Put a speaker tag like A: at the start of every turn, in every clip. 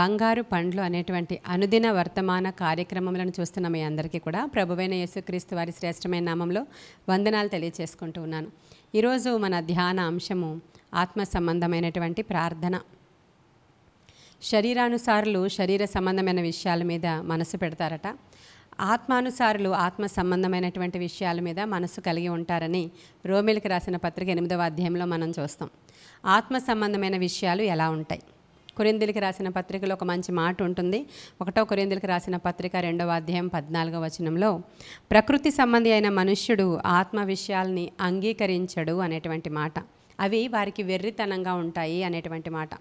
A: బంగారు పండ్లు అనేటువంటి అనుదిన వర్తమాన కార్యక్రమములను చూస్తున్న మీ అందరికీ కూడా ప్రభువైన యేసుక్రీస్తు వారి శ్రేష్టమైన నామంలో వందనాలు తెలియచేసుకుంటూ ఉన్నాను ఈరోజు మన ధ్యాన అంశము ఆత్మ సంబంధమైనటువంటి ప్రార్థన శరీరానుసారులు శరీర సంబంధమైన విషయాల మీద మనసు పెడతారట ఆత్మానుసారులు ఆత్మ సంబంధమైనటువంటి విషయాల మీద మనసు కలిగి ఉంటారని రోమిలకు రాసిన పత్రిక ఎనిమిదవ అధ్యాయంలో మనం చూస్తాం ఆత్మ సంబంధమైన విషయాలు ఎలా ఉంటాయి కొరిందులకి రాసిన పత్రికలో ఒక మంచి మాట ఉంటుంది ఒకటో కొరిందులకి రాసిన పత్రిక రెండవ అధ్యాయం పద్నాలుగో వచనంలో ప్రకృతి సంబంధి అయిన మనుష్యుడు ఆత్మ విషయాల్ని అంగీకరించడు అనేటువంటి మాట అవి వారికి వెర్రితనంగా ఉంటాయి అనేటువంటి మాట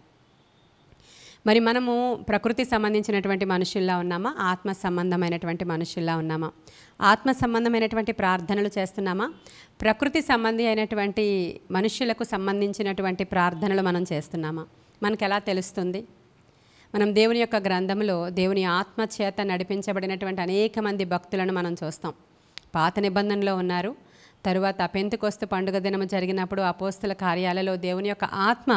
A: మరి మనము ప్రకృతి సంబంధించినటువంటి మనుషుల్లా ఉన్నామా ఆత్మ సంబంధమైనటువంటి మనుషుల్లా ఉన్నామా ఆత్మ సంబంధమైనటువంటి ప్రార్థనలు చేస్తున్నామా ప్రకృతి సంబంధి అయినటువంటి మనుషులకు సంబంధించినటువంటి ప్రార్థనలు మనం చేస్తున్నామా మనకు ఎలా తెలుస్తుంది మనం దేవుని యొక్క గ్రంథంలో దేవుని ఆత్మ చేత నడిపించబడినటువంటి అనేక మంది భక్తులను మనం చూస్తాం పాత నిబంధనలో ఉన్నారు తరువాత పెంతుకొస్తు పండుగ దినము జరిగినప్పుడు అపోస్తుల కార్యాలలో దేవుని యొక్క ఆత్మ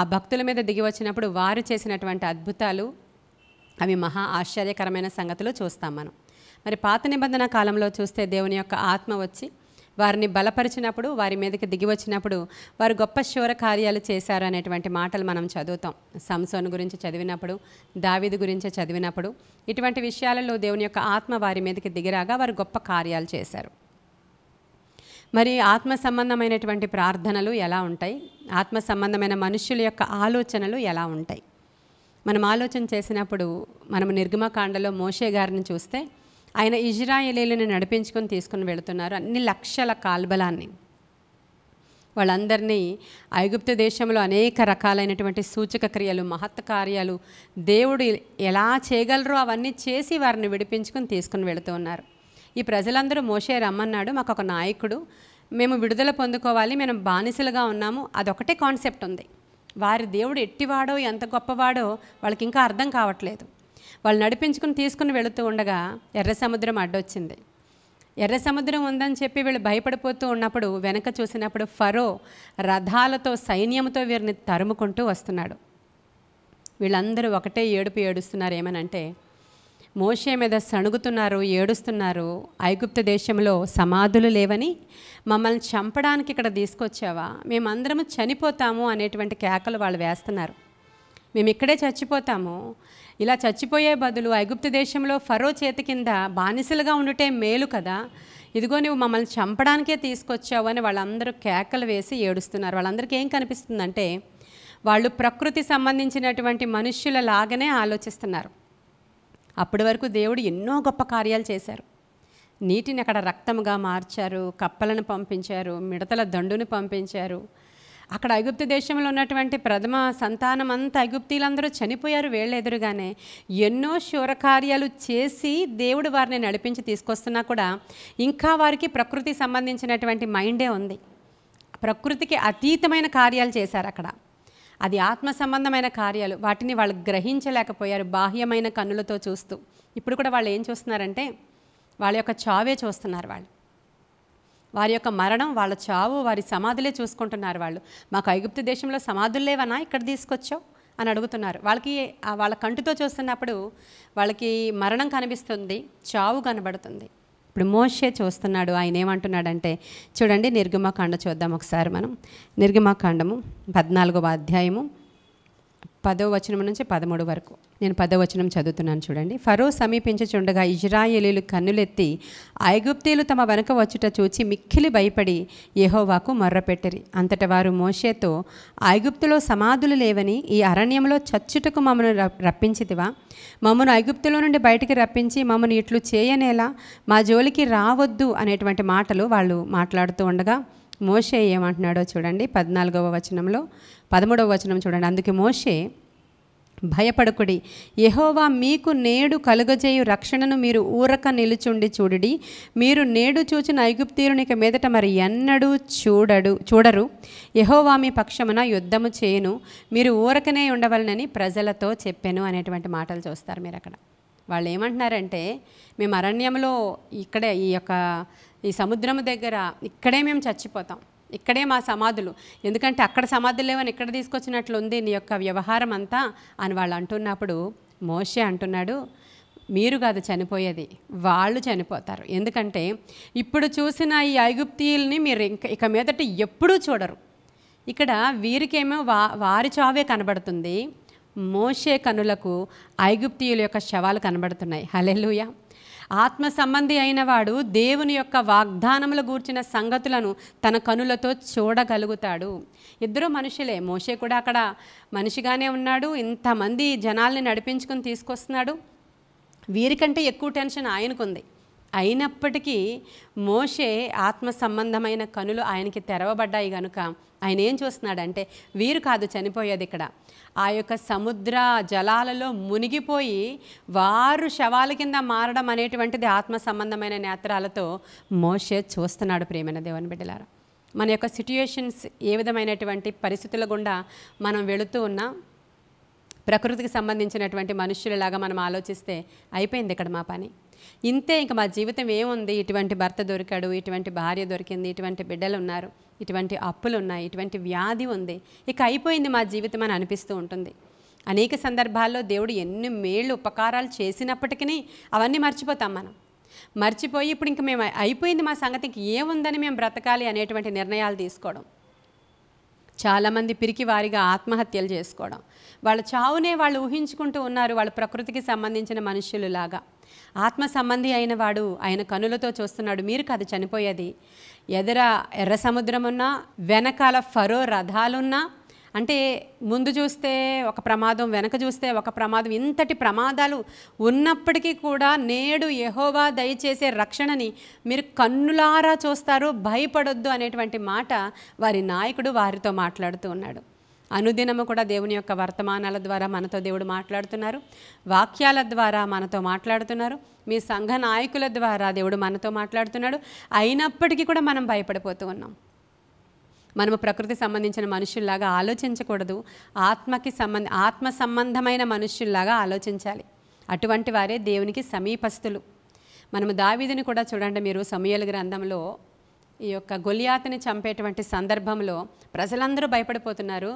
A: ఆ భక్తుల మీద దిగి వచ్చినప్పుడు వారు చేసినటువంటి అద్భుతాలు అవి మహా ఆశ్చర్యకరమైన సంగతులు చూస్తాం మనం మరి పాత నిబంధన కాలంలో చూస్తే దేవుని యొక్క ఆత్మ వచ్చి వారిని బలపరిచినప్పుడు వారి మీదకి దిగి వచ్చినప్పుడు వారు గొప్ప శూర కార్యాలు చేశారు అనేటువంటి మాటలు మనం చదువుతాం సంసోన్ గురించి చదివినప్పుడు దావిది గురించి చదివినప్పుడు ఇటువంటి విషయాలలో దేవుని యొక్క ఆత్మ వారి మీదకి దిగిరాగా వారు గొప్ప కార్యాలు చేశారు మరి ఆత్మ సంబంధమైనటువంటి ప్రార్థనలు ఎలా ఉంటాయి ఆత్మ సంబంధమైన మనుషుల యొక్క ఆలోచనలు ఎలా ఉంటాయి మనం ఆలోచన చేసినప్పుడు మనం నిర్గమకాండలో మోషే గారిని చూస్తే ఆయన ఇజ్రాయలీలను నడిపించుకొని తీసుకుని వెళుతున్నారు అన్ని లక్షల కాల్బలాన్ని వాళ్ళందరినీ ఐగుప్త దేశంలో అనేక రకాలైనటువంటి సూచక క్రియలు మహత్ కార్యాలు దేవుడు ఎలా చేయగలరో అవన్నీ చేసి వారిని విడిపించుకొని తీసుకుని వెళుతూ ఉన్నారు ఈ ప్రజలందరూ మోసే రమ్మన్నాడు మాకు ఒక నాయకుడు మేము విడుదల పొందుకోవాలి మేము బానిసలుగా ఉన్నాము అదొకటే కాన్సెప్ట్ ఉంది వారి దేవుడు ఎట్టివాడో ఎంత గొప్పవాడో వాళ్ళకి ఇంకా అర్థం కావట్లేదు వాళ్ళు నడిపించుకుని తీసుకుని వెళుతూ ఉండగా ఎర్ర సముద్రం అడ్డొచ్చింది ఎర్ర సముద్రం ఉందని చెప్పి వీళ్ళు భయపడిపోతూ ఉన్నప్పుడు వెనక చూసినప్పుడు ఫరో రథాలతో సైన్యంతో వీరిని తరుముకుంటూ వస్తున్నాడు వీళ్ళందరూ ఒకటే ఏడుపు ఏడుస్తున్నారు ఏమనంటే మోషే మీద సణుగుతున్నారు ఏడుస్తున్నారు ఐగుప్త దేశంలో సమాధులు లేవని మమ్మల్ని చంపడానికి ఇక్కడ తీసుకొచ్చావా మేమందరము చనిపోతాము అనేటువంటి కేకలు వాళ్ళు వేస్తున్నారు మేము ఇక్కడే చచ్చిపోతాము ఇలా చచ్చిపోయే బదులు ఐగుప్తు దేశంలో ఫరో చేతి కింద బానిసలుగా ఉండుటే మేలు కదా ఇదిగో నువ్వు మమ్మల్ని చంపడానికే తీసుకొచ్చావు అని వాళ్ళందరూ కేకలు వేసి ఏడుస్తున్నారు వాళ్ళందరికీ ఏం కనిపిస్తుందంటే వాళ్ళు ప్రకృతి సంబంధించినటువంటి మనుష్యుల లాగానే ఆలోచిస్తున్నారు అప్పటి వరకు దేవుడు ఎన్నో గొప్ప కార్యాలు చేశారు నీటిని అక్కడ రక్తముగా మార్చారు కప్పలను పంపించారు మిడతల దండును పంపించారు అక్కడ అగుప్తి దేశంలో ఉన్నటువంటి ప్రథమ సంతానం అంతా ఐగుప్తీలందరూ చనిపోయారు వేళ్ళెదురుగానే ఎన్నో శూరకార్యాలు చేసి దేవుడు వారిని నడిపించి తీసుకొస్తున్నా కూడా ఇంకా వారికి ప్రకృతి సంబంధించినటువంటి మైండే ఉంది ప్రకృతికి అతీతమైన కార్యాలు చేశారు అక్కడ అది ఆత్మ సంబంధమైన కార్యాలు వాటిని వాళ్ళు గ్రహించలేకపోయారు బాహ్యమైన కన్నులతో చూస్తూ ఇప్పుడు కూడా వాళ్ళు ఏం చూస్తున్నారంటే వాళ్ళ యొక్క చావే చూస్తున్నారు వాళ్ళు వారి యొక్క మరణం వాళ్ళ చావు వారి సమాధులే చూసుకుంటున్నారు వాళ్ళు మాకు ఐగుప్తి దేశంలో సమాధులు లేవనా ఇక్కడ తీసుకొచ్చావు అని అడుగుతున్నారు వాళ్ళకి వాళ్ళ కంటితో చూస్తున్నప్పుడు వాళ్ళకి మరణం కనిపిస్తుంది చావు కనబడుతుంది ఇప్పుడు మోషే చూస్తున్నాడు ఆయన ఏమంటున్నాడంటే చూడండి నిర్గమాకాండ చూద్దాం ఒకసారి మనం నిర్గమాకాండము పద్నాలుగవ అధ్యాయము పదో వచనం నుంచి పదమూడు వరకు నేను పదో వచనం చదువుతున్నాను చూడండి ఫరో సమీపించుచుండగా ఇజ్రాయేలీలు కన్నులెత్తి ఐగుప్తీలు తమ వెనక వచ్చుట చూచి మిక్కిలి భయపడి యహోవాకు మొర్రపెట్టిరి అంతట వారు మోషేతో ఐగుప్తులో సమాధులు లేవని ఈ అరణ్యంలో చచ్చుటకు మమ్మను రప్పించితివా మమ్మను ఐగుప్తులో నుండి బయటికి రప్పించి మమ్మను ఇట్లు చేయనేలా మా జోలికి రావద్దు అనేటువంటి మాటలు వాళ్ళు మాట్లాడుతూ ఉండగా మోషే ఏమంటున్నాడో చూడండి పద్నాలుగవ వచనంలో పదమూడవ వచనం చూడండి అందుకే మోషే భయపడకుడి యహోవా మీకు నేడు కలుగజేయు రక్షణను మీరు ఊరక నిలుచుండి చూడి మీరు నేడు చూచిన ఐగుప్తీరుని ఇక మీదట మరి ఎన్నడూ చూడడు చూడరు యహోవా మీ పక్షమున యుద్ధము చేయను మీరు ఊరకనే ఉండవలనని ప్రజలతో చెప్పాను అనేటువంటి మాటలు చూస్తారు మీరు అక్కడ వాళ్ళు ఏమంటున్నారంటే మేము అరణ్యంలో ఇక్కడ ఈ యొక్క ఈ సముద్రం దగ్గర ఇక్కడే మేము చచ్చిపోతాం ఇక్కడే మా సమాధులు ఎందుకంటే అక్కడ సమాధులు లేవని ఇక్కడ తీసుకొచ్చినట్లు ఉంది నీ యొక్క వ్యవహారం అంతా అని వాళ్ళు అంటున్నప్పుడు మోషే అంటున్నాడు మీరు కాదు చనిపోయేది వాళ్ళు చనిపోతారు ఎందుకంటే ఇప్పుడు చూసిన ఈ ఐగుప్తీయుల్ని మీరు ఇంక ఇక మీదట ఎప్పుడూ చూడరు ఇక్కడ వీరికేమో వా వారి చావే కనబడుతుంది మోషే కనులకు ఐగుప్తీయుల యొక్క శవాలు కనబడుతున్నాయి హలెలుయా ఆత్మ సంబంధి అయిన వాడు దేవుని యొక్క వాగ్దానములు గూర్చిన సంగతులను తన కనులతో చూడగలుగుతాడు ఇద్దరు మనుషులే మోషే కూడా అక్కడ మనిషిగానే ఉన్నాడు ఇంతమంది జనాల్ని నడిపించుకుని తీసుకొస్తున్నాడు వీరికంటే ఎక్కువ టెన్షన్ ఆయనకుంది అయినప్పటికీ మోషే ఆత్మ సంబంధమైన కనులు ఆయనకి తెరవబడ్డాయి కనుక ఆయన ఏం చూస్తున్నాడంటే వీరు కాదు చనిపోయేది ఇక్కడ ఆ యొక్క సముద్ర జలాలలో మునిగిపోయి వారు శవాల కింద మారడం అనేటువంటిది ఆత్మ సంబంధమైన నేత్రాలతో మోషే చూస్తున్నాడు ప్రేమైన దేవుని బిడ్డలారు మన యొక్క సిట్యుయేషన్స్ ఏ విధమైనటువంటి పరిస్థితుల గుండా మనం వెళుతూ ఉన్నా ప్రకృతికి సంబంధించినటువంటి మనుషులలాగా మనం ఆలోచిస్తే అయిపోయింది ఇక్కడ మా పని ఇంతే ఇంక మా జీవితం ఏముంది ఇటువంటి భర్త దొరికాడు ఇటువంటి భార్య దొరికింది ఇటువంటి బిడ్డలు ఉన్నారు ఇటువంటి అప్పులు ఉన్నాయి ఇటువంటి వ్యాధి ఉంది ఇక అయిపోయింది మా జీవితం అని అనిపిస్తూ ఉంటుంది అనేక సందర్భాల్లో దేవుడు ఎన్ని మేళ్ళు ఉపకారాలు చేసినప్పటికీ అవన్నీ మర్చిపోతాం మనం మర్చిపోయి ఇప్పుడు ఇంక మేము అయిపోయింది మా సంగతికి ఏముందని మేము బ్రతకాలి అనేటువంటి నిర్ణయాలు తీసుకోవడం చాలామంది పిరికి వారిగా ఆత్మహత్యలు చేసుకోవడం వాళ్ళ చావునే వాళ్ళు ఊహించుకుంటూ ఉన్నారు వాళ్ళ ప్రకృతికి సంబంధించిన మనుషులు లాగా ఆత్మ సంబంధి అయిన వాడు ఆయన కనులతో చూస్తున్నాడు మీరు కథ చనిపోయేది ఎదర ఎర్ర సముద్రం ఉన్నా వెనకాల ఫరో రథాలున్నా అంటే ముందు చూస్తే ఒక ప్రమాదం వెనక చూస్తే ఒక ప్రమాదం ఇంతటి ప్రమాదాలు ఉన్నప్పటికీ కూడా నేడు యహోవా దయచేసే రక్షణని మీరు కన్నులారా చూస్తారు భయపడొద్దు అనేటువంటి మాట వారి నాయకుడు వారితో మాట్లాడుతూ ఉన్నాడు అనుదినము కూడా దేవుని యొక్క వర్తమానాల ద్వారా మనతో దేవుడు మాట్లాడుతున్నారు వాక్యాల ద్వారా మనతో మాట్లాడుతున్నారు మీ సంఘ నాయకుల ద్వారా దేవుడు మనతో మాట్లాడుతున్నాడు అయినప్పటికీ కూడా మనం భయపడిపోతూ ఉన్నాం మనము ప్రకృతి సంబంధించిన మనుషుల్లాగా ఆలోచించకూడదు ఆత్మకి సంబంధ ఆత్మ సంబంధమైన మనుషుల్లాగా ఆలోచించాలి అటువంటి వారే దేవునికి సమీపస్తులు మనము దావీదిని కూడా చూడండి మీరు సమయల గ్రంథంలో ఈ యొక్క గొలియాతని చంపేటువంటి సందర్భంలో ప్రజలందరూ భయపడిపోతున్నారు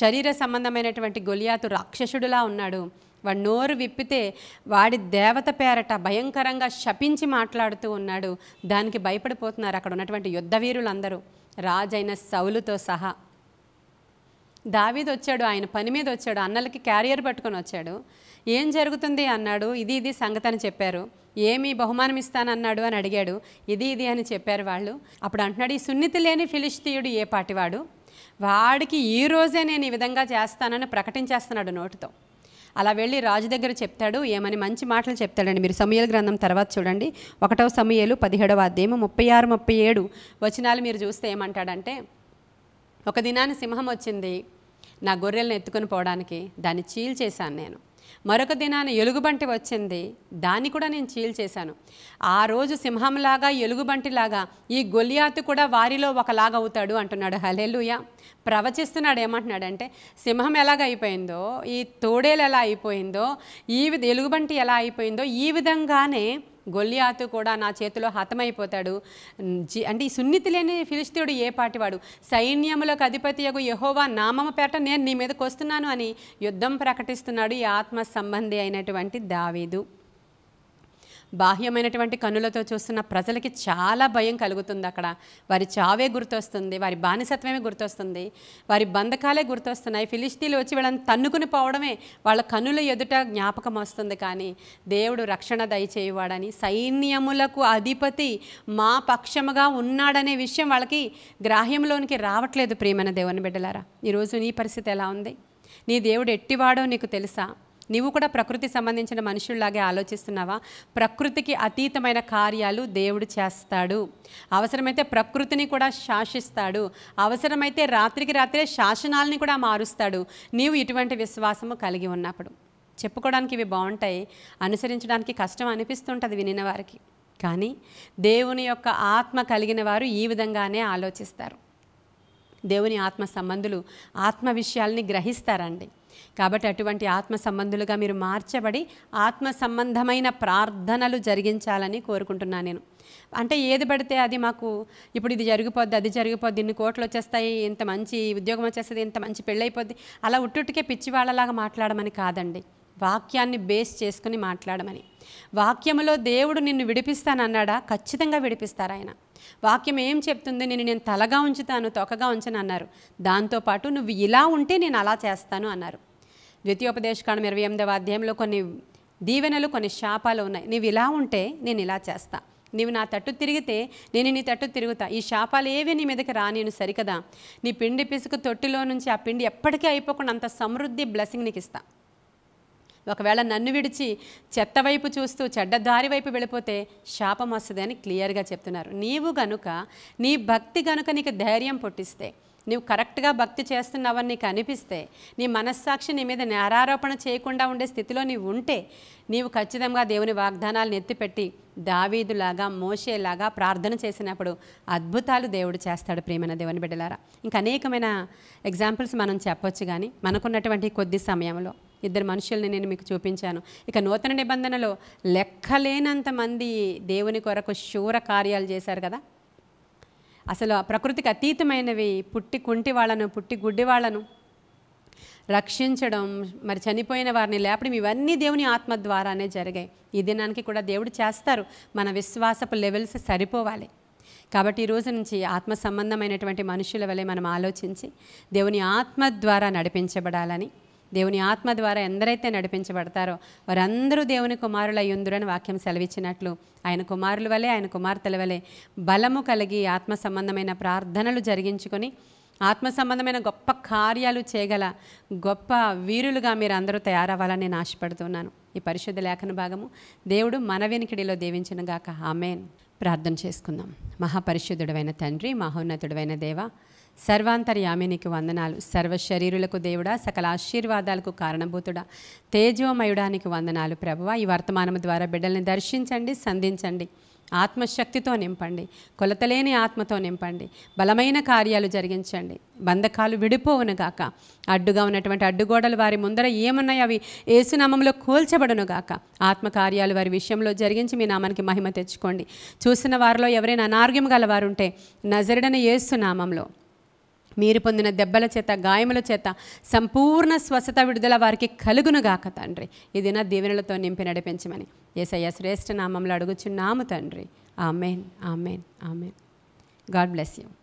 A: శరీర సంబంధమైనటువంటి గొలియాతు రాక్షసుడిలా ఉన్నాడు వాడు నోరు విప్పితే వాడి దేవత పేరట భయంకరంగా శపించి మాట్లాడుతూ ఉన్నాడు దానికి భయపడిపోతున్నారు అక్కడ ఉన్నటువంటి యుద్ధవీరులందరూ రాజైన సౌలుతో సహా దావీద్ వచ్చాడు ఆయన పని మీద వచ్చాడు అన్నలకి క్యారియర్ పట్టుకొని వచ్చాడు ఏం జరుగుతుంది అన్నాడు ఇది ఇది సంగతి అని చెప్పారు ఏమి బహుమానం ఇస్తానన్నాడు అని అడిగాడు ఇది ఇది అని చెప్పారు వాళ్ళు అప్పుడు అంటున్నాడు ఈ సున్నితి లేని ఫిలిస్తీయుడు ఏ పాటివాడు వాడికి ఈ రోజే నేను ఈ విధంగా చేస్తానని ప్రకటించేస్తున్నాడు నోటితో అలా వెళ్ళి రాజు దగ్గర చెప్తాడు ఏమని మంచి మాటలు చెప్తాడండి మీరు సమయాల గ్రంథం తర్వాత చూడండి ఒకటవ సమయలు పదిహేడవ అధ్యయము ముప్పై ఆరు ముప్పై ఏడు వచనాలు మీరు చూస్తే ఏమంటాడంటే ఒక దినాన్ని సింహం వచ్చింది నా గొర్రెలను ఎత్తుకొని పోవడానికి దాన్ని చీల్చేశాను నేను మరొక దినాన ఎలుగుబంటి వచ్చింది దాన్ని కూడా నేను చీల్చేశాను ఆ రోజు సింహంలాగా ఎలుగుబంటిలాగా ఈ గొలియాతు కూడా వారిలో ఒకలాగా అవుతాడు అంటున్నాడు హలేలుయ ప్రవచిస్తున్నాడు ఏమంటున్నాడంటే సింహం ఎలాగ అయిపోయిందో ఈ తోడేలు ఎలా అయిపోయిందో ఈ ఎలుగుబంటి ఎలా అయిపోయిందో ఈ విధంగానే గొల్లియాతు కూడా నా చేతిలో హతమైపోతాడు అంటే ఈ సున్నితి లేని ఫిలిస్తీయుడు ఏ పాటివాడు సైన్యములకు యొక్క యహోవా నామము పేట నేను నీ మీదకి వస్తున్నాను అని యుద్ధం ప్రకటిస్తున్నాడు ఈ ఆత్మ సంబంధి అయినటువంటి దావీదు బాహ్యమైనటువంటి కన్నులతో చూస్తున్న ప్రజలకి చాలా భయం కలుగుతుంది అక్కడ వారి చావే గుర్తొస్తుంది వారి బానిసత్వమే గుర్తొస్తుంది వారి బంధకాలే గుర్తొస్తున్నాయి ఫిలిస్తీన్లు వచ్చి వీళ్ళని తన్నుకుని పోవడమే వాళ్ళ కన్నుల ఎదుట జ్ఞాపకం వస్తుంది కానీ దేవుడు రక్షణ దయచేయవాడని సైన్యములకు అధిపతి మా పక్షముగా ఉన్నాడనే విషయం వాళ్ళకి గ్రాహ్యంలోనికి రావట్లేదు ప్రేమన దేవుని బిడ్డలారా ఈరోజు నీ పరిస్థితి ఎలా ఉంది నీ దేవుడు ఎట్టివాడో నీకు తెలుసా నీవు కూడా ప్రకృతి సంబంధించిన మనుషుల్లాగే ఆలోచిస్తున్నావా ప్రకృతికి అతీతమైన కార్యాలు దేవుడు చేస్తాడు అవసరమైతే ప్రకృతిని కూడా శాసిస్తాడు అవసరమైతే రాత్రికి రాత్రే శాసనాలని కూడా మారుస్తాడు నీవు ఇటువంటి విశ్వాసము కలిగి ఉన్నప్పుడు చెప్పుకోవడానికి ఇవి బాగుంటాయి అనుసరించడానికి కష్టం అనిపిస్తుంటుంది వినిన వారికి కానీ దేవుని యొక్క ఆత్మ కలిగిన వారు ఈ విధంగానే ఆలోచిస్తారు దేవుని ఆత్మ సంబంధులు ఆత్మ విషయాల్ని గ్రహిస్తారండి కాబట్టి అటువంటి ఆత్మ సంబంధులుగా మీరు మార్చబడి ఆత్మ సంబంధమైన ప్రార్థనలు జరిగించాలని కోరుకుంటున్నాను నేను అంటే ఏది పడితే అది మాకు ఇప్పుడు ఇది జరిగిపోద్ది అది జరిగిపోద్ది ఇన్ని కోట్లు వచ్చేస్తాయి ఇంత మంచి ఉద్యోగం వచ్చేస్తుంది ఇంత మంచి పెళ్ళైపోద్ది అలా ఉట్టుట్టుకే పిచ్చివాళ్ళలాగా మాట్లాడమని కాదండి వాక్యాన్ని బేస్ చేసుకుని మాట్లాడమని వాక్యములో దేవుడు నిన్ను విడిపిస్తానన్నాడా ఖచ్చితంగా విడిపిస్తారు ఆయన వాక్యం ఏం చెప్తుంది నేను నేను తలగా ఉంచుతాను తొకగా ఉంచను అన్నారు దాంతోపాటు నువ్వు ఇలా ఉంటే నేను అలా చేస్తాను అన్నారు ద్వితీయోపదేశ కాండం ఇరవై ఎనిమిదవ అధ్యాయంలో కొన్ని దీవెనలు కొన్ని శాపాలు ఉన్నాయి నీవు ఇలా ఉంటే నేను ఇలా చేస్తా నీవు నా తట్టు తిరిగితే నేను నీ తట్టు తిరుగుతా ఈ శాపాలు ఏవి నీ మీదకి రానిను సరికదా నీ పిండి పిసుకు తొట్టిలో నుంచి ఆ పిండి ఎప్పటికీ అయిపోకుండా అంత సమృద్ధి బ్లెస్సింగ్ నీకు ఇస్తా ఒకవేళ నన్ను విడిచి చెత్త వైపు చూస్తూ చెడ్డ దారి వైపు వెళ్ళిపోతే శాపం వస్తుంది అని క్లియర్గా చెప్తున్నారు నీవు గనుక నీ భక్తి గనుక నీకు ధైర్యం పుట్టిస్తే నువ్వు కరెక్ట్గా భక్తి చేస్తున్నావని నీకు అనిపిస్తే నీ మనస్సాక్షి నీ మీద నేరారోపణ చేయకుండా ఉండే స్థితిలో నీవు ఉంటే నీవు ఖచ్చితంగా దేవుని వాగ్దానాలను ఎత్తిపెట్టి దావీదులాగా మోసేలాగా ప్రార్థన చేసినప్పుడు అద్భుతాలు దేవుడు చేస్తాడు ప్రేమైన దేవుని బిడ్డలారా ఇంకా అనేకమైన ఎగ్జాంపుల్స్ మనం చెప్పొచ్చు కానీ మనకున్నటువంటి కొద్ది సమయంలో ఇద్దరు మనుషుల్ని నేను మీకు చూపించాను ఇక నూతన నిబంధనలో లెక్కలేనంత మంది దేవుని కొరకు శూర కార్యాలు చేశారు కదా అసలు ప్రకృతికి అతీతమైనవి పుట్టి కుంటి వాళ్ళను పుట్టి గుడ్డి వాళ్ళను రక్షించడం మరి చనిపోయిన వారిని లేపడం ఇవన్నీ దేవుని ఆత్మ ద్వారానే జరిగాయి ఈ దినానికి కూడా దేవుడు చేస్తారు మన విశ్వాసపు లెవెల్స్ సరిపోవాలి కాబట్టి ఈ రోజు నుంచి ఆత్మ సంబంధమైనటువంటి మనుషుల వలె మనం ఆలోచించి దేవుని ఆత్మ ద్వారా నడిపించబడాలని దేవుని ఆత్మ ద్వారా ఎందరైతే నడిపించబడతారో వారందరూ దేవుని కుమారుల యుందురని వాక్యం సెలవిచ్చినట్లు ఆయన కుమారుల వలె ఆయన కుమార్తెల వలె బలము కలిగి ఆత్మ సంబంధమైన ప్రార్థనలు జరిగించుకొని ఆత్మ సంబంధమైన గొప్ప కార్యాలు చేయగల గొప్ప వీరులుగా మీరు అందరూ తయారవ్వాలని నేను ఆశపడుతున్నాను ఈ పరిశుద్ధ లేఖన భాగము దేవుడు మన వెనుకడిలో దీవించినగాక ఆమెన్ ప్రార్థన చేసుకుందాం మహాపరిశుద్ధుడైన తండ్రి మహోన్నతుడైన దేవ సర్వాంతర్యామినికి వందనాలు సర్వ శరీరులకు దేవుడా సకల ఆశీర్వాదాలకు కారణభూతుడా తేజోమయుడానికి వందనాలు ప్రభువ ఈ వర్తమానం ద్వారా బిడ్డల్ని దర్శించండి సంధించండి ఆత్మశక్తితో నింపండి కొలతలేని ఆత్మతో నింపండి బలమైన కార్యాలు జరిగించండి బంధకాలు విడిపోవునుగాక అడ్డుగా ఉన్నటువంటి అడ్డుగోడలు వారి ముందర ఏమున్నాయి అవి ఏసునామంలో కూల్చబడునుగాక ఆత్మకార్యాలు వారి విషయంలో జరిగించి మీ నామానికి మహిమ తెచ్చుకోండి చూసిన వారిలో ఎవరైనా అనారోగ్యం గలవారుంటే నజరడన ఏసునామంలో మీరు పొందిన దెబ్బల చేత గాయముల చేత సంపూర్ణ స్వస్థత విడుదల వారికి కలుగునుగాక తండ్రి ఇది నా దీవెనలతో నింపి నడిపించమని ఏసయ్య శ్రేష్ఠ నామంలో అడుగుచున్నాము తండ్రి amen amen amen God bless you